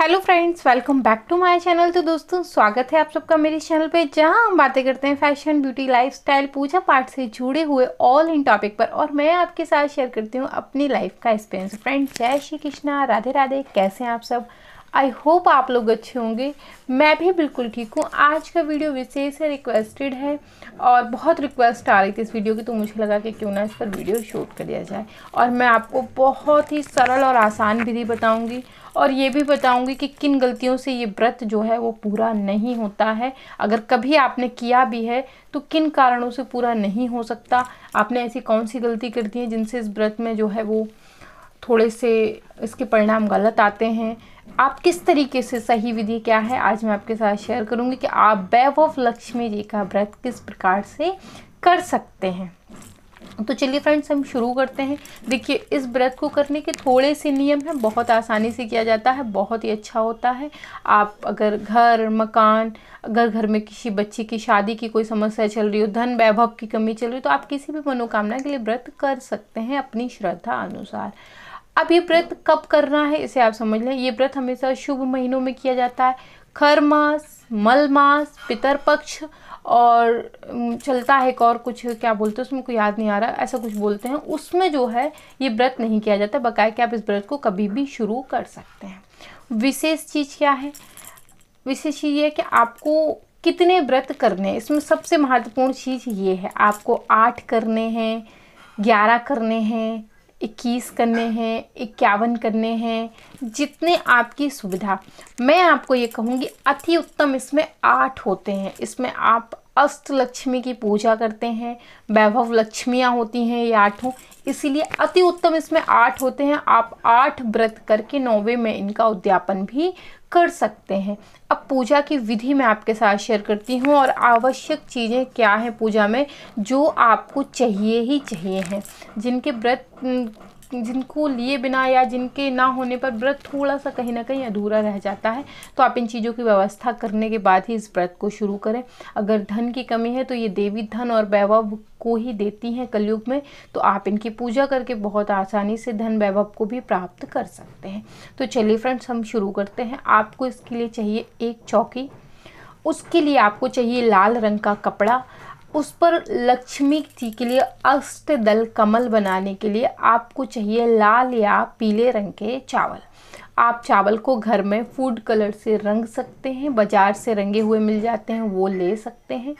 hello friends welcome back to my channel तो दोस्तों स्वागत है आप सबका मेरे चैनल पे जहां हम बातें करते हैं फैशन ब्यूटी लाइफस्टाइल पूजा पाठ से जुड़े हुए ऑल इन टॉपिक पर और मैं आपके साथ शेयर करती हूं अपनी लाइफ का एक्सपीरियंस फ्रेंड्स जय श्री कृष्णा राधे राधे कैसे हैं आप सब आई होप आप लोग अच्छे होंगे मैं भी बिल्कुल ठीक हूँ आज का वीडियो विशेष है रिक्वेस्टेड है और बहुत रिक्वेस्ट आ रही थी इस वीडियो की तो मुझे लगा कि क्यों ना इस पर वीडियो शूट कर दिया जाए और मैं आपको बहुत ही सरल और आसान विधि बताऊँगी और ये भी बताऊँगी कि किन गलतियों से ये व्रत जो है वो पूरा नहीं होता है अगर कभी आपने किया भी है तो किन कारणों से पूरा नहीं हो सकता आपने ऐसी कौन सी गलती कर दी है जिनसे इस व्रत में जो है वो थोड़े से इसके परिणाम गलत आते हैं आप किस तरीके से सही विधि क्या है आज मैं आपके साथ शेयर करूंगी कि आप वैभव लक्ष्मी जी का व्रत किस प्रकार से कर सकते हैं तो चलिए फ्रेंड्स हम शुरू करते हैं देखिए इस व्रत को करने के थोड़े से नियम हैं बहुत आसानी से किया जाता है बहुत ही अच्छा होता है आप अगर घर मकान अगर घर में किसी बच्चे की शादी की कोई समस्या चल रही हो धन वैभव की कमी चल रही हो तो आप किसी भी मनोकामना के लिए व्रत कर सकते हैं अपनी श्रद्धा अनुसार अब ये व्रत कब करना है इसे आप समझ लें ये व्रत हमेशा शुभ महीनों में किया जाता है खर मास मल मास पितर पक्ष और चलता है एक और कुछ क्या बोलते हैं उसमें कोई याद नहीं आ रहा ऐसा कुछ बोलते हैं उसमें जो है ये व्रत नहीं किया जाता बकाया कि आप इस व्रत को कभी भी शुरू कर सकते हैं विशेष चीज़ क्या है विशेष चीज़ ये है कि आपको कितने व्रत करने हैं इसमें सबसे महत्वपूर्ण चीज़ ये है आपको आठ करने हैं ग्यारह करने हैं इक्कीस करने हैं इक्यावन करने हैं जितने आपकी सुविधा मैं आपको ये कहूँगी अति उत्तम इसमें आठ होते हैं इसमें आप अष्ट लक्ष्मी की पूजा करते हैं वैभव लक्ष्मियाँ होती हैं ये आठों इसीलिए अति उत्तम इसमें आठ होते हैं आप आठ व्रत करके नौवे में इनका उद्यापन भी कर सकते हैं अब पूजा की विधि मैं आपके साथ शेयर करती हूँ और आवश्यक चीज़ें क्या हैं पूजा में जो आपको चाहिए ही चाहिए हैं जिनके व्रत जिनको लिए बिना या जिनके ना होने पर व्रत थोड़ा सा कहीं ना कहीं अधूरा रह जाता है तो आप इन चीज़ों की व्यवस्था करने के बाद ही इस व्रत को शुरू करें अगर धन की कमी है तो ये देवी धन और वैभव को ही देती हैं कलयुग में तो आप इनकी पूजा करके बहुत आसानी से धन वैभव को भी प्राप्त कर सकते हैं तो चलिए फ्रेंड्स हम शुरू करते हैं आपको इसके लिए चाहिए एक चौकी उसके लिए आपको चाहिए लाल रंग का कपड़ा उस पर लक्ष्मी जी के लिए अष्ट दल कमल बनाने के लिए आपको चाहिए लाल या पीले रंग के चावल आप चावल को घर में फूड कलर से रंग सकते हैं बाज़ार से रंगे हुए मिल जाते हैं वो ले सकते हैं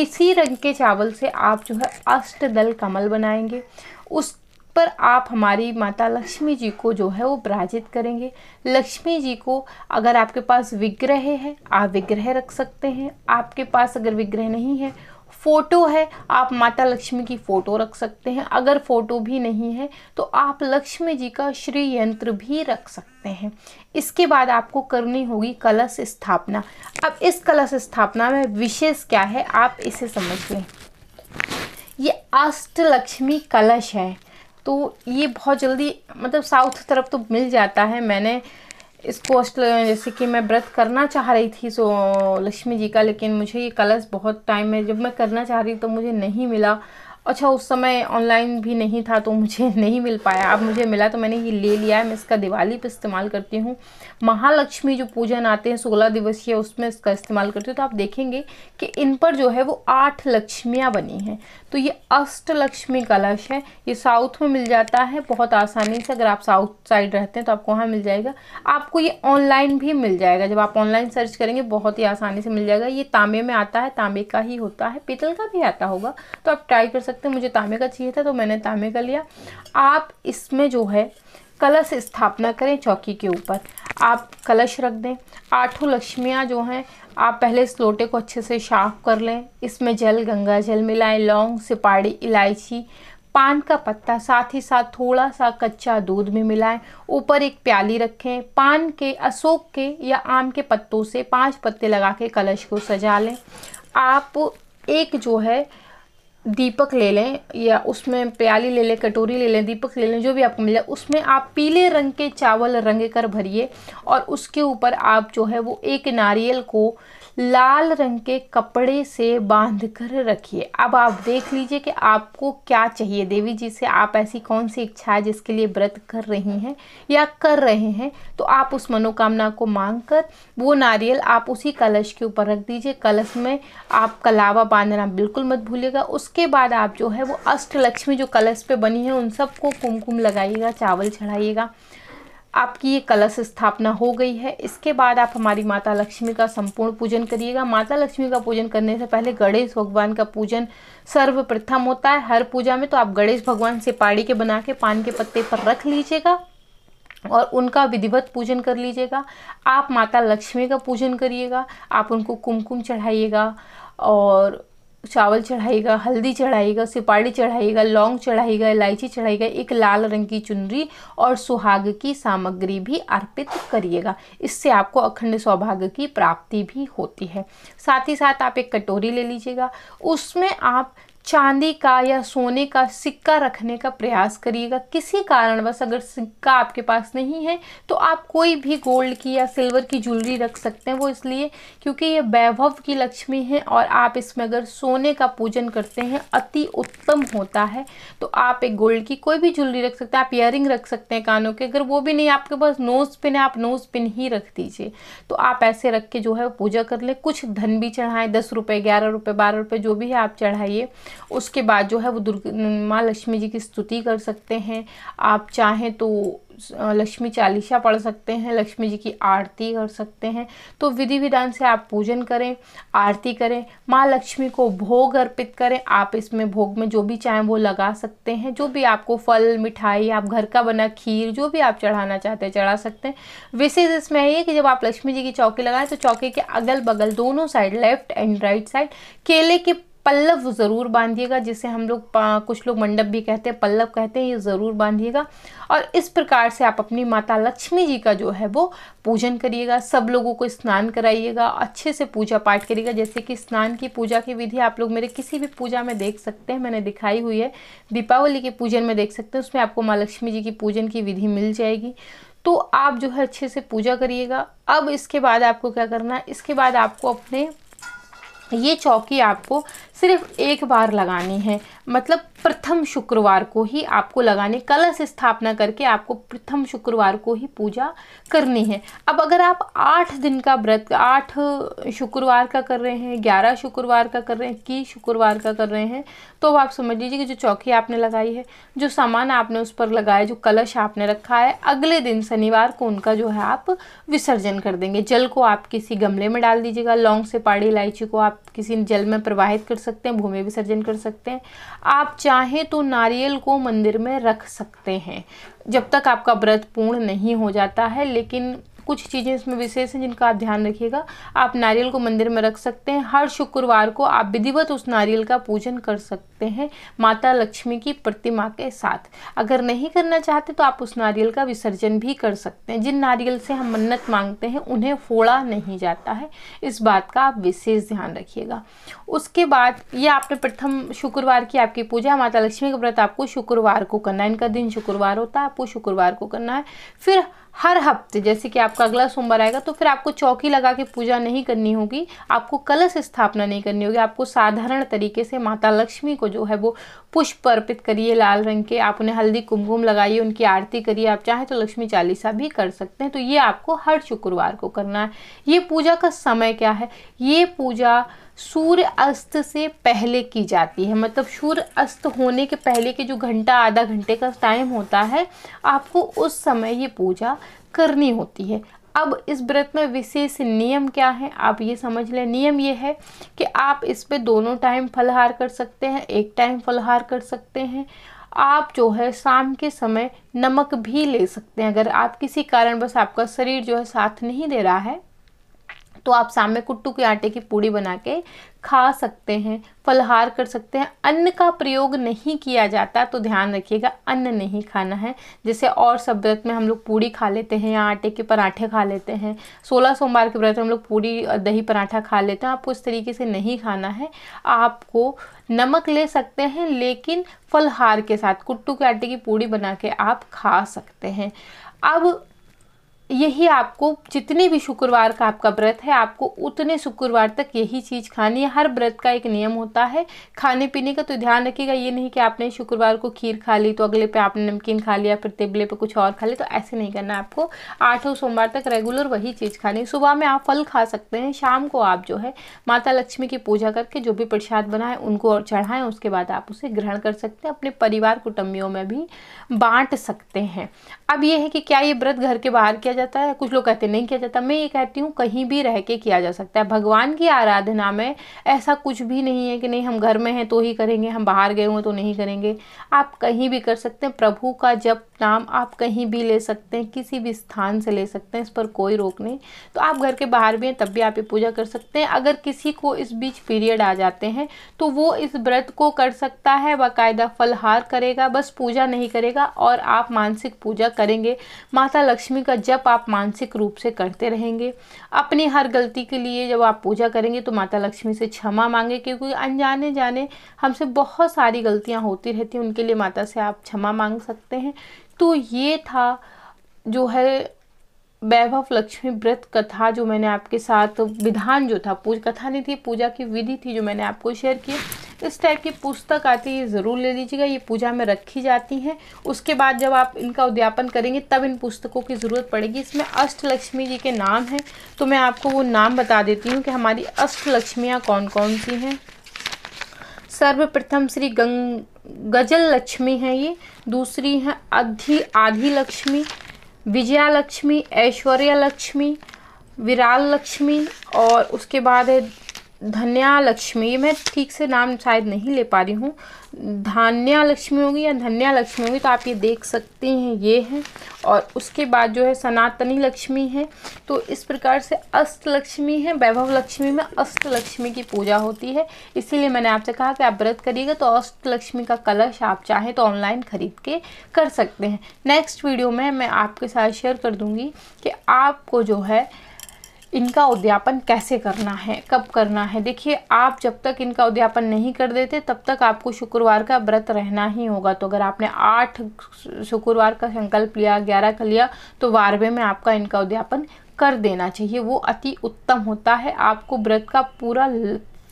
इसी रंग के चावल से आप जो है अष्ट दल कमल बनाएंगे उस पर आप हमारी माता लक्ष्मी जी को जो है वो पराजित करेंगे लक्ष्मी जी को अगर आपके पास विग्रह है आप विग्रह रख सकते हैं आपके पास अगर विग्रह नहीं है फ़ोटो है आप माता लक्ष्मी की फ़ोटो रख सकते हैं अगर फ़ोटो भी नहीं है तो आप लक्ष्मी जी का श्री यंत्र भी रख सकते हैं इसके बाद आपको करनी होगी कलश स्थापना अब इस कलश स्थापना में विशेष क्या है आप इसे समझ लें ये अष्टलक्ष्मी कलश है तो ये बहुत जल्दी मतलब साउथ तरफ तो मिल जाता है मैंने इसको अष्ट जैसे कि मैं व्रत करना चाह रही थी सो लक्ष्मी जी का लेकिन मुझे ये कलश बहुत टाइम है जब मैं करना चाह रही तो मुझे नहीं मिला अच्छा उस समय ऑनलाइन भी नहीं था तो मुझे नहीं मिल पाया अब मुझे मिला तो मैंने ये ले लिया है मैं इसका दिवाली पे इस्तेमाल करती हूँ महालक्ष्मी जो पूजन आते हैं सोलह दिवसीय उसमें इसका इस्तेमाल करती हूँ तो आप देखेंगे कि इन पर जो है वो आठ लक्ष्मियाँ बनी हैं तो ये अष्टलक्ष्मी कलश है ये साउथ में मिल जाता है बहुत आसानी से अगर आप साउथ साइड रहते हैं तो आपको वहाँ मिल जाएगा आपको ये ऑनलाइन भी मिल जाएगा जब आप ऑनलाइन सर्च करेंगे बहुत ही आसानी से मिल जाएगा ये तांबे में आता है तांबे का ही होता है पीतल का भी आता होगा तो आप ट्राई कर सकते सकते हैं मुझे तांबे का चाहिए था तो मैंने तांबे का लिया आप इसमें जो है कलश स्थापना करें चौकी के ऊपर आप कलश रख दें आठों लक्ष्मियाँ जो हैं आप पहले इस लोटे को अच्छे से साफ कर लें इसमें जल गंगा जल मिलाएं लौंग सिपाड़ी इलायची पान का पत्ता साथ ही साथ थोड़ा सा कच्चा दूध भी मिलाएं ऊपर एक प्याली रखें पान के अशोक के या आम के पत्तों से पांच पत्ते लगा के कलश को सजा लें आप एक जो है दीपक ले लें या उसमें प्याली ले लें कटोरी ले लें दीपक ले लें जो भी आपको मिले उसमें आप पीले रंग के चावल रंग कर भरिए और उसके ऊपर आप जो है वो एक नारियल को लाल रंग के कपड़े से बांध कर रखिए अब आप देख लीजिए कि आपको क्या चाहिए देवी जी से आप ऐसी कौन सी इच्छा है जिसके लिए व्रत कर रही हैं या कर रहे हैं तो आप उस मनोकामना को मांग कर वो नारियल आप उसी कलश के ऊपर रख दीजिए कलश में आप कलावा बांधना बिल्कुल मत भूलिएगा उसके बाद आप जो है वो अष्टलक्ष्मी जो कलश पे बनी है उन सबको कुमकुम लगाइएगा चावल चढ़ाइएगा आपकी ये कलश स्थापना हो गई है इसके बाद आप हमारी माता लक्ष्मी का संपूर्ण पूजन करिएगा माता लक्ष्मी का पूजन करने से पहले गणेश भगवान का पूजन सर्वप्रथम होता है हर पूजा में तो आप गणेश भगवान से पाड़ी के बना के पान के पत्ते पर रख लीजिएगा और उनका विधिवत पूजन कर लीजिएगा आप माता लक्ष्मी का पूजन करिएगा आप उनको कुमकुम चढ़ाइएगा और चावल चढ़ाएगा हल्दी चढ़ाएगा सिपाड़ी चढ़ाएगा लौंग चढ़ाएगा इलायची चढ़ाएगा एक लाल रंग की चुनरी और सुहाग की सामग्री भी अर्पित करिएगा इससे आपको अखंड सौभाग्य की प्राप्ति भी होती है साथ ही साथ आप एक कटोरी ले लीजिएगा उसमें आप चांदी का या सोने का सिक्का रखने का प्रयास करिएगा किसी कारणवश अगर सिक्का आपके पास नहीं है तो आप कोई भी गोल्ड की या सिल्वर की ज्वेलरी रख सकते हैं वो इसलिए क्योंकि ये वैभव की लक्ष्मी है और आप इसमें अगर सोने का पूजन करते हैं अति उत्तम होता है तो आप एक गोल्ड की कोई भी ज्वेलरी रख सकते हैं आप इयर रख सकते हैं कानों के अगर वो भी नहीं आपके पास नोज पिन है आप नोज पिन ही रख दीजिए तो आप ऐसे रख के जो है पूजा कर लें कुछ धन भी चढ़ाएं दस रुपये ग्यारह रुपये बारह रुपये जो भी है आप चढ़ाइए उसके बाद जो है वो दुर्ग माँ लक्ष्मी जी की स्तुति कर सकते हैं आप चाहें तो लक्ष्मी चालीसा पढ़ सकते हैं लक्ष्मी जी की आरती कर सकते हैं तो विधि विधान से आप पूजन करें आरती करें माँ लक्ष्मी को भोग अर्पित करें आप इसमें भोग में जो भी चाहें वो लगा सकते हैं जो भी आपको फल मिठाई आप घर का बना खीर जो भी आप चढ़ाना चाहते हैं चढ़ा सकते हैं विशेष इसमें है कि जब आप लक्ष्मी जी की चौकी लगाएं तो चौकी के अगल बगल दोनों side left and right side केले के पल्लव ज़रूर बांधिएगा जिसे हम लोग कुछ लोग मंडप भी कहते हैं पल्लव कहते हैं ये ज़रूर बांधिएगा और इस प्रकार से आप अपनी माता लक्ष्मी जी का जो है वो पूजन करिएगा सब लोगों को स्नान कराइएगा अच्छे से पूजा पाठ करिएगा जैसे कि स्नान की पूजा की विधि आप लोग मेरे किसी भी पूजा में देख सकते हैं मैंने दिखाई हुई है दीपावली के पूजन में देख सकते हैं उसमें आपको माँ लक्ष्मी जी की पूजन की विधि मिल जाएगी तो आप जो है अच्छे से पूजा करिएगा अब इसके बाद आपको क्या करना है इसके बाद आपको अपने ये चौकी आपको सिर्फ एक बार लगानी है मतलब प्रथम शुक्रवार को ही आपको लगाने कलश स्थापना करके आपको प्रथम शुक्रवार को ही पूजा करनी है अब अगर आप आठ दिन का व्रत आठ शुक्रवार का कर रहे हैं ग्यारह शुक्रवार का कर रहे हैं की शुक्रवार का कर रहे हैं तो आप समझ लीजिए कि जो चौकी आपने लगाई है जो सामान आपने उस पर लगाया जो कलश आपने रखा है अगले दिन शनिवार को उनका जो है आप विसर्जन कर देंगे जल को आप किसी गमले में डाल दीजिएगा लौंग से पाड़ी इलायची को आप किसी जल में प्रवाहित कर सकते सकते हैं भूमि विसर्जन कर सकते हैं आप चाहें तो नारियल को मंदिर में रख सकते हैं जब तक आपका व्रत पूर्ण नहीं हो जाता है लेकिन कुछ चीज़ें इसमें विशेष हैं जिनका आप ध्यान रखिएगा आप नारियल को मंदिर में रख सकते हैं हर शुक्रवार को आप विधिवत उस नारियल का पूजन कर सकते हैं माता लक्ष्मी की प्रतिमा के साथ अगर नहीं करना चाहते तो आप उस नारियल का विसर्जन भी कर सकते हैं जिन नारियल से हम मन्नत मांगते हैं उन्हें फोड़ा नहीं जाता है इस बात का आप विशेष ध्यान रखिएगा उसके बाद ये आपने प्रथम शुक्रवार की आपकी पूजा माता लक्ष्मी का व्रत आपको शुक्रवार को करना है इनका दिन शुक्रवार होता है आपको शुक्रवार को करना है फिर हर हफ्ते जैसे कि आपका अगला सोमवार आएगा तो फिर आपको चौकी लगा के पूजा नहीं करनी होगी आपको कलश स्थापना नहीं करनी होगी आपको साधारण तरीके से माता लक्ष्मी को जो है वो पुष्प अर्पित करिए लाल रंग के आप उन्हें हल्दी कुमकुम लगाइए उनकी आरती करिए आप चाहें तो लक्ष्मी चालीसा भी कर सकते हैं तो ये आपको हर शुक्रवार को करना है ये पूजा का समय क्या है ये पूजा सूर्य अस्त से पहले की जाती है मतलब सूर्य अस्त होने के पहले के जो घंटा आधा घंटे का टाइम होता है आपको उस समय ये पूजा करनी होती है अब इस व्रत में विशेष नियम क्या है आप ये समझ लें नियम ये है कि आप इस पे दोनों टाइम फलहार कर सकते हैं एक टाइम फलहार कर सकते हैं आप जो है शाम के समय नमक भी ले सकते हैं अगर आप किसी कारण बस आपका शरीर जो है साथ नहीं दे रहा है तो आप शाम में कुट्टू के आटे की पूड़ी बना के खा सकते हैं फलहार कर सकते हैं अन्न का प्रयोग नहीं किया जाता तो ध्यान रखिएगा अन्न नहीं खाना है जैसे और सब व्रत में हम लोग पूड़ी खा लेते हैं या आटे के पराठे खा लेते हैं सोलह सोमवार के व्रत में हम लोग पूड़ी दही पराठा खा लेते हैं आपको इस तरीके से नहीं खाना है आपको नमक ले सकते हैं लेकिन फलहार के साथ कुट्टू के आटे की पूड़ी बना के आप खा सकते हैं अब यही आपको जितने भी शुक्रवार का आपका व्रत है आपको उतने शुक्रवार तक यही चीज़ खानी है हर व्रत का एक नियम होता है खाने पीने का तो ध्यान रखिएगा ये नहीं कि आपने शुक्रवार को खीर खा ली तो अगले पे आपने नमकीन खा लिया फिर तिबले पे कुछ और खा लिया तो ऐसे नहीं करना आपको आठों सोमवार तक रेगुलर वही चीज़ खानी सुबह में आप फल खा सकते हैं शाम को आप जो है माता लक्ष्मी की पूजा करके जो भी प्रसाद बनाएं उनको और चढ़ाएं उसके बाद आप उसे ग्रहण कर सकते हैं अपने परिवार कुटुंबियों में भी बांट सकते हैं अब ये है कि क्या ये व्रत घर के बाहर किया जाता है कुछ लोग कहते नहीं किया जाता मैं ये कहती हूँ कहीं भी रह के किया जा सकता है भगवान की आराधना में ऐसा कुछ भी नहीं है कि नहीं हम घर में हैं तो ही करेंगे हम बाहर गए हुए तो नहीं करेंगे आप कहीं भी कर सकते हैं प्रभु का जब नाम आप कहीं भी ले सकते हैं किसी भी स्थान से ले सकते हैं इस पर कोई रोक नहीं तो आप घर के बाहर भी हैं तब भी आप ये पूजा कर सकते हैं अगर किसी को इस बीच पीरियड आ जाते हैं तो वो इस व्रत को कर सकता है बाकायदा फलहार करेगा बस पूजा नहीं करेगा और आप मानसिक पूजा करेंगे माता लक्ष्मी का जप आप मानसिक रूप से करते रहेंगे अपनी हर गलती के लिए जब आप पूजा करेंगे तो माता लक्ष्मी से क्षमा मांगे क्योंकि अनजाने जाने हमसे बहुत सारी गलतियाँ होती रहती हैं उनके लिए माता से आप क्षमा मांग सकते हैं तो ये था जो है वैभव लक्ष्मी व्रत कथा जो मैंने आपके साथ विधान जो था पूज कथा नहीं थी पूजा की विधि थी जो मैंने आपको शेयर की इस टाइप की पुस्तक आती है ज़रूर ले लीजिएगा ये पूजा में रखी जाती हैं उसके बाद जब आप इनका उद्यापन करेंगे तब इन पुस्तकों की ज़रूरत पड़ेगी इसमें अष्टलक्ष्मी जी के नाम हैं तो मैं आपको वो नाम बता देती हूँ कि हमारी अष्टलक्ष्मियाँ कौन कौन सी हैं सर्वप्रथम श्री गंग गजल लक्ष्मी हैं ये दूसरी हैं अधि आधि लक्ष्मी विजया लक्ष्मी ऐश्वर्या लक्ष्मी विराल लक्ष्मी और उसके बाद है धन्या लक्ष्मी मैं ठीक से नाम शायद नहीं ले पा रही हूँ धान्या लक्ष्मी होगी या धन्या लक्ष्मी होगी तो आप ये देख सकते हैं ये है और उसके बाद जो है सनातनी लक्ष्मी है तो इस प्रकार से अष्ट लक्ष्मी है वैभव लक्ष्मी में अष्ट लक्ष्मी की पूजा होती है इसीलिए मैंने आपसे कहा कि आप व्रत करिएगा तो अष्ट लक्ष्मी का कलश आप चाहें तो ऑनलाइन ख़रीद के कर सकते हैं नेक्स्ट वीडियो में मैं आपके साथ शेयर कर दूँगी कि आपको जो है इनका उद्यापन कैसे करना है कब करना है देखिए आप जब तक इनका उद्यापन नहीं कर देते तब तक आपको शुक्रवार का व्रत रहना ही होगा तो अगर आपने आठ शुक्रवार का संकल्प लिया ग्यारह का लिया तो बारहवें में आपका इनका उद्यापन कर देना चाहिए वो अति उत्तम होता है आपको व्रत का पूरा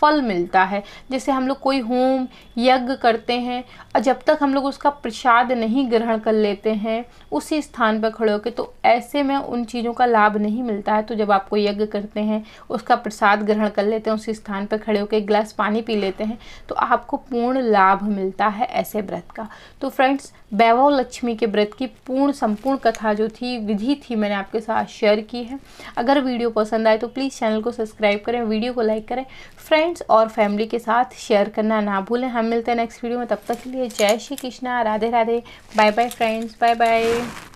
फल मिलता है जैसे हम लोग कोई होम यज्ञ करते हैं और जब तक हम लोग उसका प्रसाद नहीं ग्रहण कर लेते हैं उसी स्थान पर खड़े होकर तो ऐसे में उन चीज़ों का लाभ नहीं मिलता है तो जब आप कोई यज्ञ करते हैं उसका प्रसाद ग्रहण कर लेते हैं उसी स्थान पर खड़े होकर एक गिलास पानी पी लेते हैं तो आपको पूर्ण लाभ मिलता है ऐसे व्रत का तो फ्रेंड्स वैभव लक्ष्मी के व्रत की पूर्ण संपूर्ण कथा जो थी विधि थी मैंने आपके साथ शेयर की है अगर वीडियो पसंद आए तो प्लीज़ चैनल को सब्सक्राइब करें वीडियो को लाइक करें फ्रेंड्स और फैमिली के साथ शेयर करना ना भूलें हम मिलते हैं नेक्स्ट वीडियो में तब तक के लिए जय Shri Krishna Radhe Radhe bye bye friends bye bye